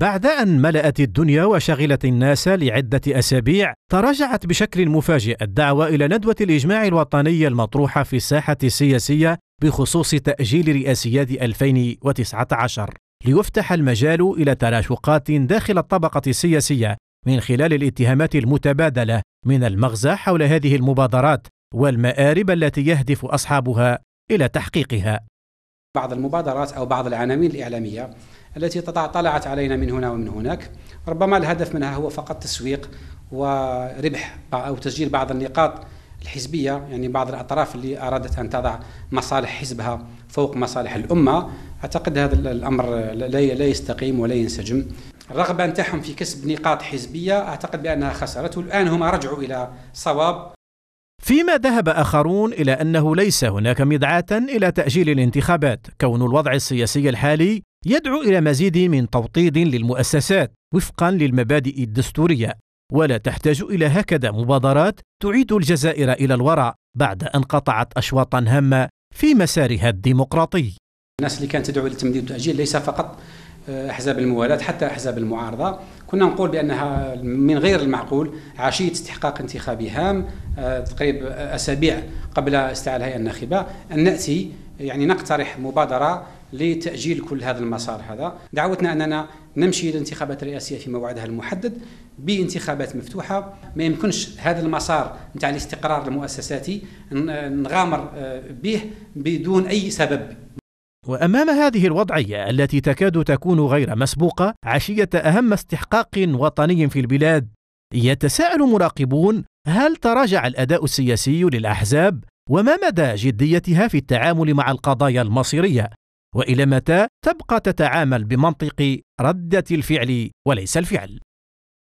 بعد أن ملأت الدنيا وشغلت الناس لعدة أسابيع، تراجعت بشكل مفاجئ الدعوة إلى ندوة الإجماع الوطني المطروحة في الساحة السياسية بخصوص تأجيل رئاسيات 2019 ليفتح المجال إلى تراشقات داخل الطبقة السياسية من خلال الاتهامات المتبادلة من المغزى حول هذه المبادرات والمآرب التي يهدف أصحابها إلى تحقيقها. بعض المبادرات أو بعض العناوين الإعلامية التي طلعت علينا من هنا ومن هناك ربما الهدف منها هو فقط تسويق وربح أو تسجيل بعض النقاط الحزبية يعني بعض الأطراف اللي أرادت أن تضع مصالح حزبها فوق مصالح الأمة أعتقد هذا الأمر لا لا يستقيم ولا ينسجم الرغبة نتاعهم في كسب نقاط حزبية أعتقد بأنها خسرت والآن هم رجعوا إلى صواب فيما ذهب اخرون الى انه ليس هناك مدعاه الى تاجيل الانتخابات كون الوضع السياسي الحالي يدعو الى مزيد من توطيد للمؤسسات وفقا للمبادئ الدستوريه ولا تحتاج الى هكذا مبادرات تعيد الجزائر الى الوراء بعد ان قطعت اشواطا هامه في مسارها الديمقراطي الناس اللي كانت تدعو للتمديد والتاجيل ليس فقط آه، احزاب الموالاه حتى احزاب المعارضه كنا نقول بأنها من غير المعقول عشية استحقاق انتخابي هام آه، تقريب أسابيع قبل استعال الهيئة الناخبة أن نأتي يعني نقترح مبادرة لتأجيل كل هذا المسار هذا دعوتنا أننا نمشي للانتخابات الرئاسية في موعدها المحدد بانتخابات مفتوحة ما يمكنش هذا المسار نتاع الاستقرار المؤسساتي نغامر آه، به بدون أي سبب وامام هذه الوضعيه التي تكاد تكون غير مسبوقه عشيه اهم استحقاق وطني في البلاد يتساءل مراقبون هل تراجع الاداء السياسي للاحزاب وما مدى جديتها في التعامل مع القضايا المصيريه والى متى تبقى تتعامل بمنطق رده الفعل وليس الفعل